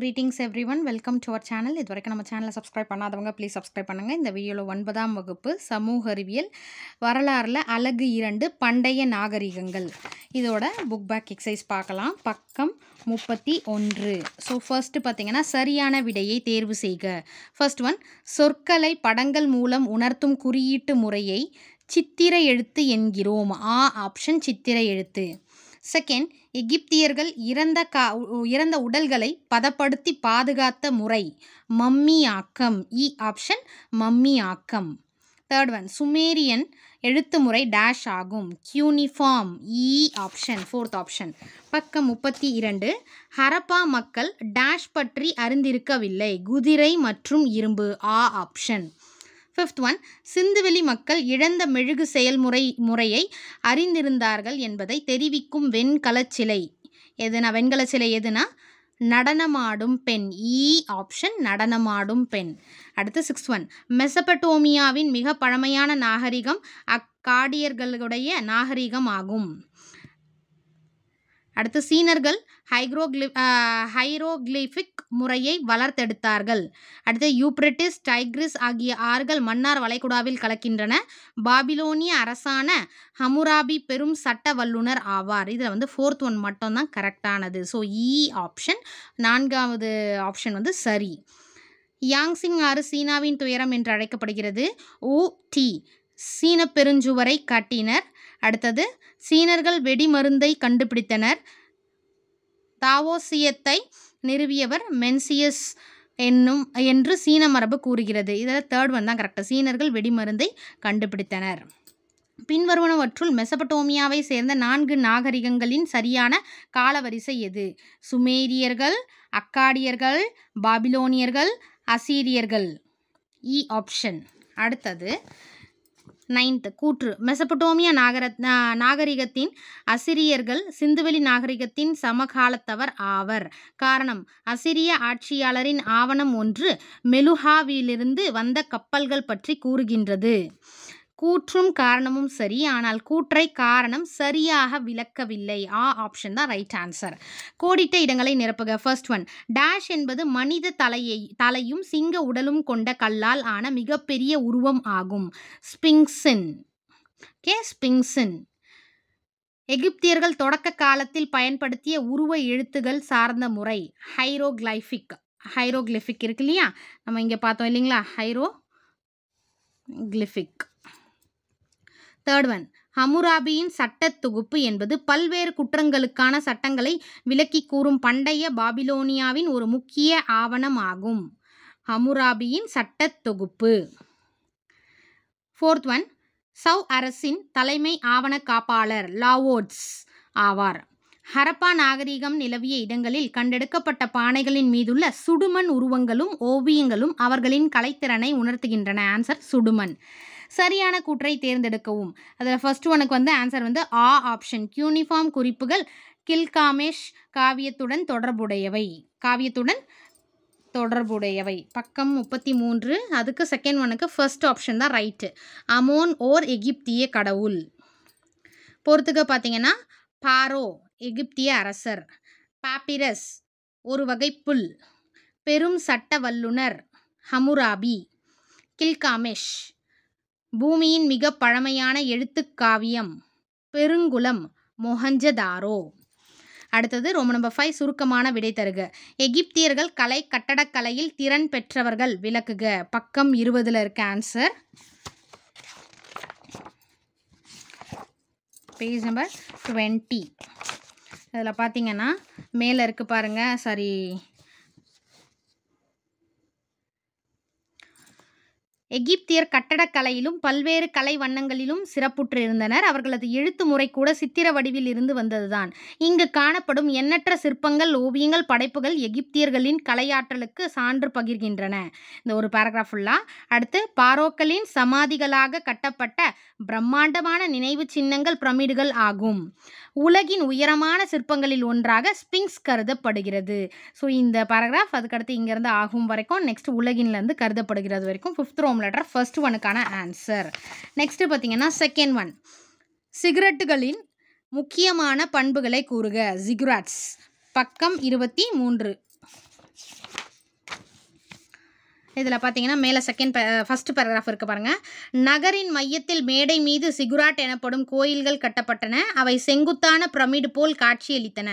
greetings everyone welcome to our channel இது வரைக்கும் நம்ம சேனலை சப்ஸ்கிரைப் பண்ணாதவங்க ப்ளீஸ் சப்ஸ்கிரைப் பண்ணுங்கள் இந்த வீடியோவில் ஒன்பதாம் வகுப்பு சமூக அறிவியல் வரலாறில் அழகு இரண்டு பண்டைய நாகரிகங்கள் இதோட புக் பேக் எக்ஸசைஸ் பார்க்கலாம் பக்கம் முப்பத்தி ஒன்று ஸோ ஃபர்ஸ்ட்டு பார்த்தீங்கன்னா சரியான விடையை தேர்வு செய்க ஃபர்ஸ்ட் ஒன் சொற்களை படங்கள் மூலம் உணர்த்தும் குறியீட்டு முறையை சித்திர எழுத்து என்கிறோம் ஆ ஆப்ஷன் சித்திர எழுத்து செகண்ட் எகிப்தியர்கள் இறந்த கா இறந்த உடல்களை பதப்படுத்தி பாதுகாத்த முறை மம்மி ஆக்கம் இ e ஆப்ஷன் மம்மி ஆக்கம் தேர்ட் ஒன் சுமேரியன் எழுத்து முறை டேஷ் ஆகும் கியூனிஃபார்ம் இ ஆப்ஷன் ஃபோர்த் ஆப்ஷன் பக்கம் முப்பத்தி இரண்டு ஹரப்பா மக்கள் டேஷ் பற்றி அறிந்திருக்கவில்லை குதிரை மற்றும் இரும்பு ஆ ஆப்ஷன் ஃபிஃப்த் ஒன் சிந்துவெளி மக்கள் இழந்த மெழுகு செயல்முறை முறையை அறிந்திருந்தார்கள் என்பதை தெரிவிக்கும் வெண்கலச் சிலை எதுனா வெண்கல சிலை எதுனா நடனமாடும் பெண் இ e ஆப்ஷன் நடனமாடும் பெண் அடுத்து சிக்ஸ் ஒன் மெசபட்டோமியாவின் மிக பழமையான நாகரிகம் அக்காடியர்களுடைய நாகரிகம் ஆகும் அடுத்து சீனர்கள் ஹைக்ரோக்ளி ஹைரோக்ளிஃபிக் முறையை வளர்த்தெடுத்தார்கள் அடுத்து யூப்ரட்டிஸ் டைக்ரிஸ் ஆகிய ஆறுகள் மன்னார் வளைகுடாவில் கலக்கின்றன பாபிலோனிய அரசான ஹமுராபி பெரும் சட்ட வல்லுனர் ஆவார் இதில் வந்து ஃபோர்த் ஒன் மட்டும்தான் கரெக்டானது ஸோ இ ஆப்ஷன் நான்காவது ஆப்ஷன் வந்து சரி யாங்சிங் ஆறு சீனாவின் துயரம் என்று அழைக்கப்படுகிறது ஊ டி சீன பெருஞ்சுவரை காட்டினர் அடுத்தது சீனர்கள் வெடி மருந்தை கண்டுபிடித்தனர் தாவோசியத்தை நிறுவியவர் மென்சியஸ் என்னும் என்று சீன மரபு கூறுகிறது இதில் தேர்ட் ஒன் தான் கரெக்டாக சீனர்கள் வெடிமருந்தை கண்டுபிடித்தனர் பின்வருவனவற்றுள் மெசபட்டோமியாவை சேர்ந்த நான்கு நாகரிகங்களின் சரியான காலவரிசை எது சுமேரியர்கள் அக்காடியர்கள் பாபிலோனியர்கள் அசீரியர்கள் இ e ஆப்ஷன் அடுத்தது நைன்த்து கூற்று மெசபடோமியா நாகர நாகரிகத்தின் அசிரியர்கள் சிந்துவெளி நாகரிகத்தின் சமகாலத்தவர் ஆவர் காரணம் அசிரிய ஆட்சியாளரின் ஆவணம் ஒன்று மெலுஹாவிலிருந்து வந்த கப்பல்கள் பற்றி கூறுகின்றது கூற்றும் காரணமும் சரி ஆனால் கூற்றை காரணம் சரியாக விளக்கவில்லை ஆ ஆப்ஷன் தான் ரைட் ஆன்சர் கோடிட்ட இடங்களை நிரப்புக ஃபர்ஸ்ட் ஒன் டேஷ் என்பது மனித தலையை தலையும் சிங்க உடலும் கொண்ட கல்லால் ஆன மிகப்பெரிய உருவம் ஆகும் ஸ்பிங்ஸின் கே ஸ்பிங்ஸின் எகிப்தியர்கள் தொடக்க காலத்தில் பயன்படுத்திய உருவ எழுத்துகள் சார்ந்த முறை ஹைரோகிளைஃபிக் ஹைரோகிளிஃபிக் இருக்கு இல்லையா நம்ம இங்கே பார்த்தோம் இல்லைங்களா ஹைரோ கிளிஃபிக் தேர்ட் ஒன் ஹமுராபியின் சட்ட தொகுப்பு என்பது பல்வேறு குற்றங்களுக்கான சட்டங்களை விளக்கி கூறும் பண்டைய பாபிலோனியாவின் ஒரு முக்கிய ஆவணமாகும் ஹமுராபியின் சட்ட தொகுப்பு ஃபோர்த் ஒன் சவ் அரசின் தலைமை ஆவண காப்பாளர் லாவோட்ஸ் ஆவார் ஹரப்பா நாகரீகம் நிலவிய இடங்களில் கண்டெடுக்கப்பட்ட பானைகளின் மீதுள்ள சுடுமண் உருவங்களும் ஓவியங்களும் அவர்களின் கலைத்திறனை உணர்த்துகின்றன ஆன்சர் சுடுமண் சரியான கூற்றை தேர்ந்தெடுக்கவும் அதில் ஃபர்ஸ்ட் ஒனுக்கு வந்து ஆன்சர் வந்து ஆ ஆப்ஷன் யூனிஃபார்ம் குறிப்புகள் கில்காமேஷ் காவியத்துடன் தொடர்புடையவை காவியத்துடன் தொடர்புடையவை பக்கம் முப்பத்தி மூன்று அதுக்கு செகண்ட் ஒனுக்கு ஃபர்ஸ்ட் ஆப்ஷன் தான் ரைட்டு அமோன் ஓர் எகிப்திய கடவுள் பொறுத்துக்க பார்த்தீங்கன்னா பாரோ எகிப்திய அரசர் பாப்பிரஸ் ஒரு வகை புல் பெரும் சட்ட வல்லுனர் ஹமுராபி கில்காமேஷ் பூமியின் மிக பழமையான எழுத்துக்காவியம் பெருங்குளம் மொஹஞ்சதாரோ அடுத்தது ரொம்ப நம்பர் ஃபைவ் சுருக்கமான விடை தருக எகிப்தியர்கள் கலை கட்டடக்கலையில் திறன் பெற்றவர்கள் விளக்குக பக்கம் இருபதில் இருக்க ஆன்சர் பேஜ் நம்பர் டுவெண்ட்டி இதில் பார்த்தீங்கன்னா மேலே இருக்குது பாருங்கள் சாரி எகிப்தியர் கட்டடக்கலையிலும் பல்வேறு கலை வண்ணங்களிலும் சிறப்புற்றிருந்தனர் அவர்களது எழுத்து முறை கூட சித்திர வடிவில் இருந்து வந்ததுதான் இங்கு காணப்படும் எண்ணற்ற சிற்பங்கள் ஓவியங்கள் படைப்புகள் எகிப்தியர்களின் கலையாற்றலுக்கு சான்று பகிர்கின்றன இந்த ஒரு பேராகிராஃப் உள்ளா அடுத்து பாரோக்களின் சமாதிகளாக கட்டப்பட்ட பிரம்மாண்டமான நினைவு சின்னங்கள் பிரமிடுகள் ஆகும் உலகின் உயரமான சிற்பங்களில் ஒன்றாக ஸ்பிங்ஸ் கருதப்படுகிறது ஸோ இந்த பேராகிராஃப் அதுக்கடுத்து இங்கேருந்து ஆகும் வரைக்கும் நெக்ஸ்ட் உலகின்லேருந்து கருதப்படுகிறது வரைக்கும் ஃபிஃப்த் ரோம் லெட்டர் ஃபர்ஸ்ட் ஒனுக்கான ஆன்சர் நெக்ஸ்ட்டு பார்த்தீங்கன்னா செகண்ட் ஒன் சிகரெட்டுகளின் முக்கியமான பண்புகளை கூறுக சிகுராட்ஸ் பக்கம் இருபத்தி மூன்று இதில் பார்த்தீங்கன்னா மேலே செகண்ட் ஃபஸ்ட்டு பேராகிராஃப் இருக்குது பாருங்கள் நகரின் மையத்தில் மேடை மீது சிகுராட் எனப்படும் கோயில்கள் கட்டப்பட்டன அவை செங்குத்தான பிரமிடு போல் காட்சியளித்தன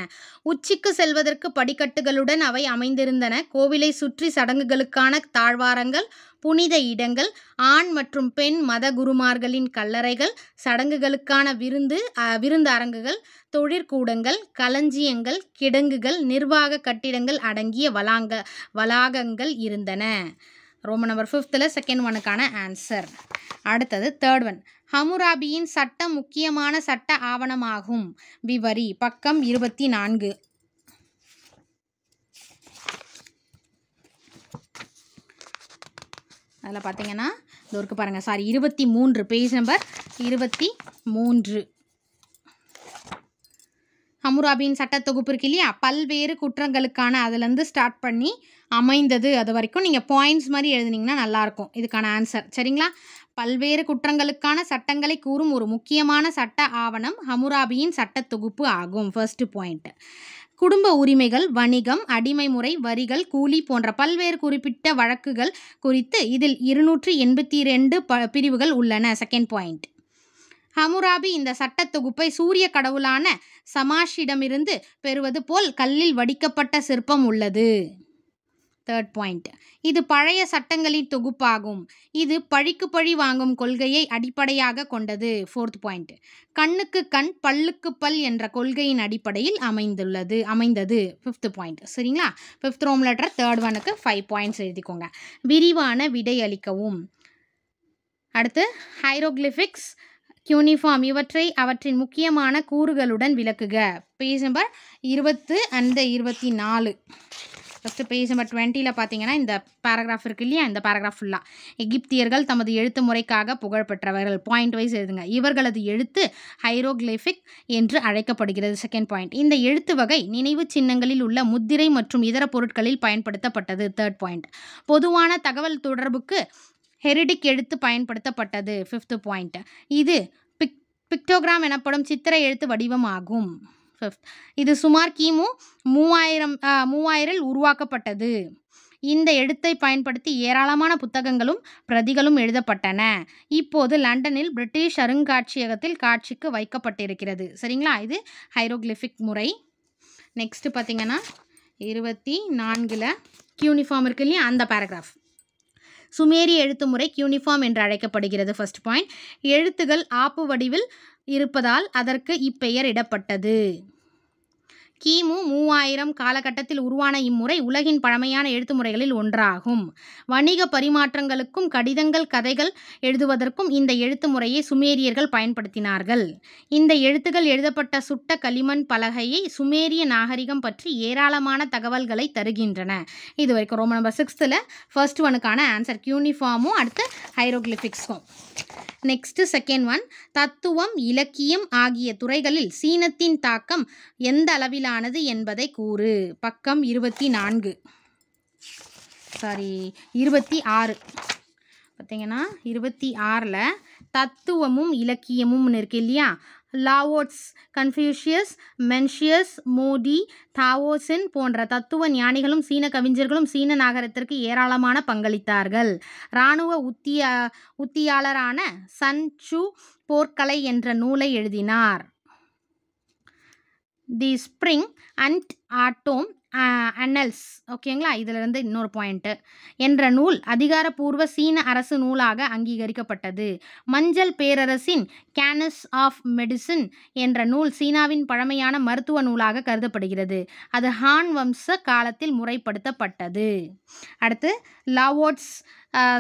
உச்சிக்கு செல்வதற்கு படிக்கட்டுகளுடன் அவை அமைந்திருந்தன கோவிலை சுற்றி சடங்குகளுக்கான தாழ்வாரங்கள் புனித இடங்கள் ஆண் மற்றும் பெண் மத குருமார்களின் கல்லறைகள் சடங்குகளுக்கான விருந்து விருந்து அரங்குகள் தொழிற்கூடங்கள் களஞ்சியங்கள் கிடங்குகள் நிர்வாக கட்டிடங்கள் அடங்கிய வளாங்க வளாகங்கள் இருந்தன ரோம நம்பர் ஃபிஃப்த்தில் செகண்ட் ஒனுக்கான ஆன்சர் அடுத்தது தேர்ட் ஒன் ஹமுராபியின் சட்டம் முக்கியமான சட்ட ஆவணமாகும் விவரி பக்கம் இருபத்தி நான்கு அதில் பார்த்தீங்கன்னா இது இருக்குது பாருங்கள் சாரி இருபத்தி மூன்று பேஜ் நம்பர் இருபத்தி மூன்று ஹமுராபின் சட்ட தொகுப்பு இருக்கு இல்லையா பல்வேறு குற்றங்களுக்கான அதுலேருந்து ஸ்டார்ட் பண்ணி அமைந்தது அது வரைக்கும் நீங்கள் பாயிண்ட்ஸ் மாதிரி எழுதுனீங்கன்னா நல்லாயிருக்கும் இதுக்கான ஆன்சர் சரிங்களா பல்வேறு குற்றங்களுக்கான சட்டங்களை கூறும் ஒரு முக்கியமான சட்ட ஆவணம் ஹமுராபியின் சட்ட தொகுப்பு ஆகும் ஃபர்ஸ்ட் பாயிண்ட் குடும்ப உரிமைகள் வணிகம் அடிமை முறை வரிகள் கூலி போன்ற பல்வேறு குறிப்பிட்ட வழக்குகள் குறித்து இதில் இருநூற்றி எண்பத்தி இரண்டு ப பிரிவுகள் உள்ளன செகண்ட் பாயிண்ட் ஹமுராபி இந்த சட்ட தொகுப்பை சூரிய கடவுளான சமாஷிடமிருந்து பெறுவது போல் கல்லில் வடிக்கப்பட்ட சிற்பம் உள்ளது தேர்ட் பாயிண்ட் இது பழைய சட்டங்களின் தொகுப்பாகும் இது பழிக்கு பழி வாங்கும் கொள்கையை அடிப்படையாக கொண்டது ஃபோர்த் பாயிண்ட் கண்ணுக்கு கண் பல்லுக்கு பல் என்ற கொள்கையின் அடிப்படையில் அமைந்துள்ளது அமைந்தது ஃபிஃப்த் பாயிண்ட் சரிங்களா ஃபிஃப்த் ரோம் லெட்டர் தேர்ட் ஒனுக்கு ஃபைவ் பாயிண்ட்ஸ் எழுதிக்கோங்க விரிவான விடை அளிக்கவும் அடுத்து ஹைரோக்ளிஃபிக்ஸ் யூனிஃபார்ம் இவற்றை அவற்றின் முக்கியமான கூறுகளுடன் விளக்குக பேஜ் நம்பர் இருபத்து அந்த இருபத்தி நாலு ஃபஸ்ட்டு பேஜ் நம்பர் டுவெண்ட்டியில் பார்த்தீங்கன்னா இந்த பேராகிராஃப் இருக்கு இல்லையா இந்த பேராகிராஃப் ஃபுல்லாக எகிப்தியர்கள் தமது எழுத்து முறைக்காக புகழ்பெற்றவர்கள் பாயிண்ட் வைஸ் எழுதுங்க இவர்களது எழுத்து ஹைரோக்ளிஃபிக் என்று அழைக்கப்படுகிறது செகண்ட் பாயிண்ட் இந்த எழுத்து வகை நினைவு சின்னங்களில் உள்ள முத்திரை மற்றும் இதர பொருட்களில் பயன்படுத்தப்பட்டது தேர்ட் பாயிண்ட் பொதுவான தகவல் தொடர்புக்கு ஹெரிடிக் எழுத்து பயன்படுத்தப்பட்டது ஃபிஃப்த்து பாயிண்ட் இது பிக் பிக்டோகிராம் எனப்படும் சித்திர எழுத்து வடிவமாகும் ஃபிஃப்த் இது சுமார் கிமு மூவாயிரம் மூவாயிரில் உருவாக்கப்பட்டது இந்த எழுத்தை பயன்படுத்தி ஏராளமான புத்தகங்களும் பிரதிகளும் எழுதப்பட்டன இப்போது லண்டனில் பிரிட்டிஷ் அருங்காட்சியகத்தில் காட்சிக்கு வைக்கப்பட்டிருக்கிறது சரிங்களா இது ஹைரோக்ளிஃபிக் முறை நெக்ஸ்ட்டு பார்த்திங்கன்னா இருபத்தி நான்கில் கியூனிஃபார்ம் இருக்கு இல்லையா அந்த பேராகிராஃப் சுமேரி எழுத்து முறை கியூனிஃபார்ம் என்று அழைக்கப்படுகிறது ஃபர்ஸ்ட் பாயிண்ட் எழுத்துகள் ஆப்பு வடிவில் இருப்பதால் அதற்கு இப்பெயர் இடப்பட்டது கிமு மூவாயிரம் காலகட்டத்தில் உருவான இம்முறை உலகின் பழமையான எழுத்து முறைகளில் ஒன்றாகும் வணிக பரிமாற்றங்களுக்கும் கடிதங்கள் கதைகள் எழுதுவதற்கும் இந்த எழுத்து முறையை சுமேரியர்கள் பயன்படுத்தினார்கள் இந்த எழுத்துகள் எழுதப்பட்ட சுட்ட களிமண் பலகையை சுமேரிய நாகரிகம் பற்றி ஏராளமான தகவல்களை தருகின்றன இது வரைக்கும் ரொம்ப நம்பர் சிக்ஸ்த்தில் ஃபர்ஸ்ட் ஒனுக்கான ஆன்சர் யூனிஃபார்மும் அடுத்து ஹைரோக்ளிஃபிக்ஸும் நெக்ஸ்ட் செகண்ட் ஒன் தத்துவம் இலக்கியம் ஆகிய துறைகளில் சீனத்தின் தாக்கம் எந்த அளவிலானது என்பதை கூறு பக்கம் இருபத்தி நான்கு சாரி இருபத்தி ஆறு பார்த்தீங்கன்னா இருபத்தி ஆறில் தத்துவமும் இலக்கியமும்னு இருக்கு இல்லையா லாவோட்ஸ் கன்ஃபியூஷியஸ் மென்ஷியஸ் மோடி தாவோசின் போன்ற தத்துவ ஞானிகளும் சீன கவிஞர்களும் சீன நாகரத்திற்கு ஏராளமான பங்களித்தார்கள் இராணுவ உத்தியா உத்தியாளரான சன் சு போர்க்கலை என்ற நூலை எழுதினார் தி ஸ்ப்ரிங் அண்ட் ஆட்டோம் அன்னல்ஸ் ஓகேங்களா இதிலிருந்து இன்னொரு பாயிண்ட்டு என்ற நூல் அதிகாரப்பூர்வ சீன அரசு நூலாக அங்கீகரிக்கப்பட்டது மஞ்சள் பேரரசின் கேனஸ் ஆஃப் மெடிசின் என்ற நூல் சீனாவின் பழமையான மருத்துவ நூலாக கருதப்படுகிறது அது ஹான் வம்ச காலத்தில் முறைப்படுத்தப்பட்டது அடுத்து லாவோட்ஸ்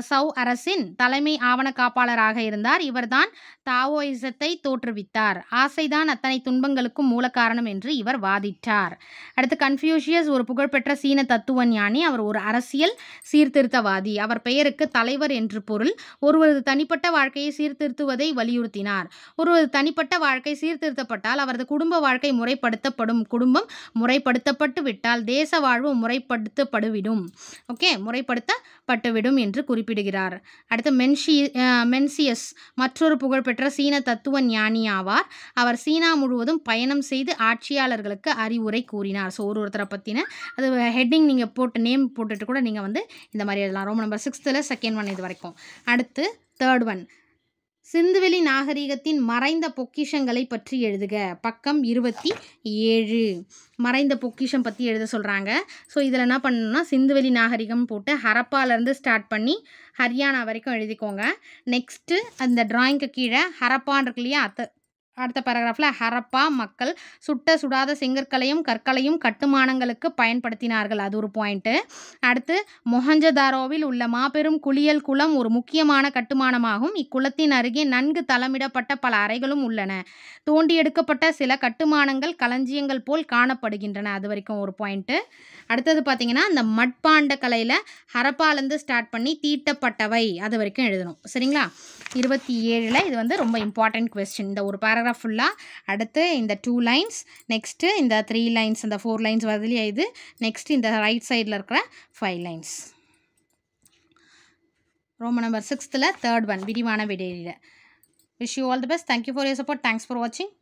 சவு அரசின் தலைமை ஆவண காப்பாளராக இருந்தார் இவர்தான் தாவோயிசத்தை தோற்றுவித்தார் ஆசைதான் அத்தனை துன்பங்களுக்கும் மூல காரணம் என்று இவர் வாதிட்டார் அடுத்து கன்ஃபியூஷியஸ் ஒரு புகழ்பெற்ற சீன தத்துவ ஞானி அவர் ஒரு அரசியல் சீர்திருத்தவாதி அவர் பெயருக்கு தலைவர் என்று பொருள் ஒருவரது தனிப்பட்ட வாழ்க்கையை சீர்திருத்துவதை வலியுறுத்தினார் ஒருவரது தனிப்பட்ட வாழ்க்கை சீர்திருத்தப்பட்டால் அவரது குடும்ப வாழ்க்கை முறைப்படுத்தப்படும் குடும்பம் முறைப்படுத்தப்பட்டு விட்டால் தேச வாழ்வு முறைப்படுத்தப்படுவிடும் ஓகே முறைப்படுத்தப்பட்டுவிடும் என்று என்று குறிப்பிடுகிறார் அடுத்து மென்ஷி மென்சியஸ் மற்றொரு புகழ்பெற்ற சீன தத்துவ ஞானி ஆவார் அவர் சீனா முழுவதும் பயணம் செய்து ஆட்சியாளர்களுக்கு அறிவுரை கூறினார் ஸோ ஒரு ஒருத்தரை பற்றின அது ஹெட்டிங் நீங்கள் போட்டு நேம் போட்டுட்டு கூட நீங்கள் வந்து இந்த மாதிரி எழுதலாம் ரோம் நம்பர் சிக்ஸ்த்தில் செகண்ட் ஒன் இது வரைக்கும் அடுத்து தேர்ட் ஒன் சிந்துவெளி நாகரிகத்தின் மறைந்த பொக்கிஷங்களை பற்றி எழுதுக பக்கம் இருபத்தி ஏழு மறைந்த பொக்கிஷம் பற்றி எழுத சொல்கிறாங்க ஸோ இதில் என்ன பண்ணணும்னா சிந்துவெளி நாகரிகம் போட்டு ஹரப்பாலேருந்து ஸ்டார்ட் பண்ணி ஹரியானா வரைக்கும் எழுதிக்கோங்க நெக்ஸ்ட்டு அந்த ட்ராயிங்க்கு கீழே ஹரப்பான் இருக்கு இல்லையா அடுத்த பேராகிராஃபில் ஹரப்பா மக்கள் சுட்ட சுடாத செங்கற்களையும் கற்களையும் கட்டுமானங்களுக்கு பயன்படுத்தினார்கள் அது ஒரு பாயிண்ட்டு அடுத்து மொஹஞ்சதாரோவில் உள்ள மாபெரும் குளியல் குளம் ஒரு முக்கியமான கட்டுமானமாகும் இக்குளத்தின் அருகே நன்கு தளமிடப்பட்ட பல அறைகளும் உள்ளன தோண்டி எடுக்கப்பட்ட சில கட்டுமானங்கள் களஞ்சியங்கள் போல் காணப்படுகின்றன அது வரைக்கும் ஒரு பாயிண்ட்டு அடுத்தது பார்த்திங்கன்னா அந்த மட்பாண்ட கலையில் ஹரப்பாலேருந்து ஸ்டார்ட் பண்ணி தீட்டப்பட்டவை அது வரைக்கும் எழுதணும் சரிங்களா இருபத்தி ஏழில் இது வந்து ரொம்ப இம்பார்ட்டண்ட் கொஸ்டின் இந்த ஒரு பேராகிராஃப் பேராகிராஃப் ஃபுல்லாக அடுத்து இந்த டூ லைன்ஸ் நெக்ஸ்ட்டு இந்த த்ரீ லைன்ஸ் இந்த ஃபோர் லைன்ஸ் வரதுலேயே இது நெக்ஸ்ட் இந்த ரைட் சைடில் இருக்கிற ஃபைவ் லைன்ஸ் ரோம நம்பர் சிக்ஸ்த்தில் தேர்ட் ஒன் விரிவான விடையில் wish you all the best thank you for your support thanks for வாட்சிங்